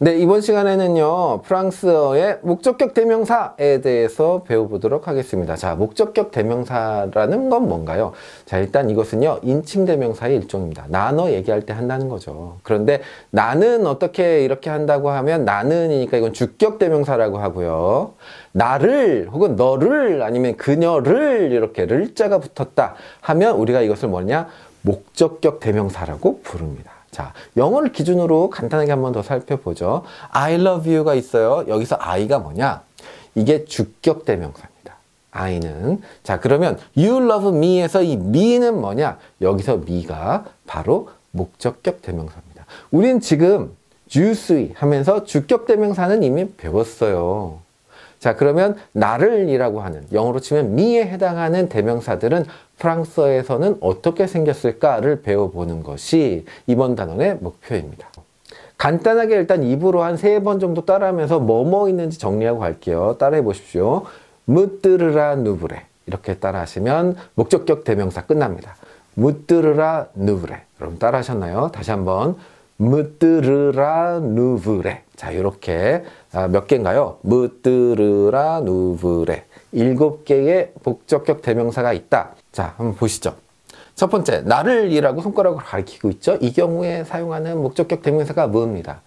네, 이번 시간에는요, 프랑스어의 목적격 대명사에 대해서 배워보도록 하겠습니다. 자, 목적격 대명사라는 건 뭔가요? 자, 일단 이것은요, 인칭 대명사의 일종입니다. 나 너 얘기할 때 한다는 거죠. 그런데 나는 어떻게 이렇게 한다고 하면 나는이니까 이건 주격 대명사라고 하고요. 나를 혹은 너를 아니면 그녀를 이렇게 를자가 붙었다 하면 우리가 이것을 뭐냐? 목적격 대명사라고 부릅니다. 자, 영어를 기준으로 간단하게 한 번 더 살펴보죠. I love you가 있어요. 여기서 I가 뭐냐? 이게 주격 대명사입니다. I는. 자, 그러면 you love me에서 이 me는 뭐냐? 여기서 me가 바로 목적격 대명사입니다. 우린 지금 y o 주수 e 하면서 주격 대명사는 이미 배웠어요. 자 그러면 나를이라고 하는 영어로 치면 미에 해당하는 대명사들은 프랑스어에서는 어떻게 생겼을까를 배워보는 것이 이번 단원의 목표입니다. 간단하게 일단 입으로 한 세 번 정도 따라하면서 뭐뭐 있는지 정리하고 갈게요. 따라해 보십시오. 무뜨르라 누브레 이렇게 따라하시면 목적격 대명사 끝납니다. 무뜨르라 누브레 여러분 따라하셨나요? 다시 한번 무뜨르라 누브레. 자, 이렇게 아, 몇 개인가요? 무뜨르라 누브레. 일곱 개의 복적격 대명사가 있다. 자, 한번 보시죠. 첫 번째, 나를이라고 손가락으로 가리키고 있죠. 이 경우에 사용하는 목적격 대명사가 무입니다.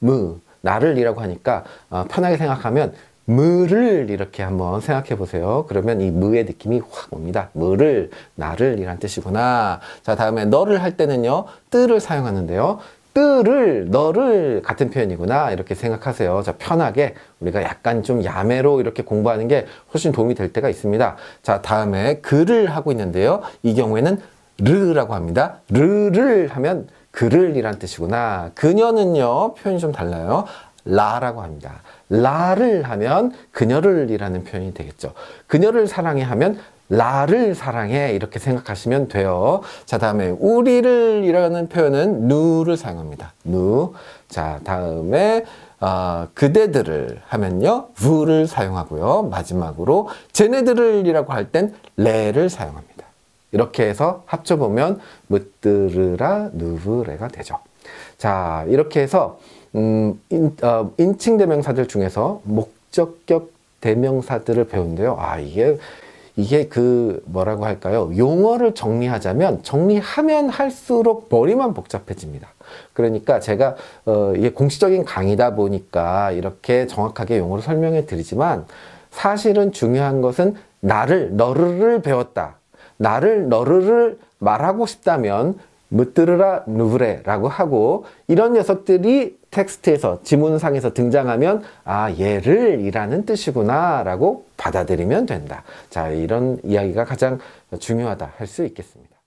무, 나를이라고 하니까 아, 편하게 생각하면 무를 이렇게 한번 생각해 보세요. 그러면 이 무의 느낌이 확 옵니다. 무를, 나를 이란 뜻이구나. 자, 다음에 너를 할 때는요, 뜨를 사용하는데요. 것들 너를 같은 표현이구나 이렇게 생각하세요. 자 편하게 우리가 약간 좀 야매로 이렇게 공부하는 게 훨씬 도움이 될 때가 있습니다. 자 다음에 글을 하고 있는데요. 이 경우에는 르라고 합니다. 르를 하면 그를 이란 뜻이구나. 그녀는요 표현이 좀 달라요. 라라고 합니다. 라를 하면 그녀를 이라는 표현이 되겠죠. 그녀를 사랑해 하면 나를 사랑해 이렇게 생각하시면 돼요. 자 다음에 우리를이라는 표현은 누를 사용합니다. 누. 자 다음에 어, 그대들을 하면요 우를 사용하고요 마지막으로 쟤네들을이라고 할 땐 레를 사용합니다. 이렇게 해서 합쳐 보면 무뜨르라 누브레가 되죠. 자 이렇게 해서 음, 인, 어, 인칭 대명사들 중에서 목적격 대명사들을 배운데요. 아 이게 이게 그 뭐라고 할까요? 용어를 정리하자면 정리하면 할수록 머리만 복잡해집니다. 그러니까 제가 어, 이게 공식적인 강의다 보니까 이렇게 정확하게 용어를 설명해 드리지만 사실은 중요한 것은 나를 너를 배웠다. 나를 너를 말하고 싶다면 무뜨르라 누브레라고 하고 이런 녀석들이 텍스트에서 지문상에서 등장하면 아 얘를 이라는 뜻이구나 라고 받아들이면 된다. 자 이런 이야기가 가장 중요하다 할 수 있겠습니다.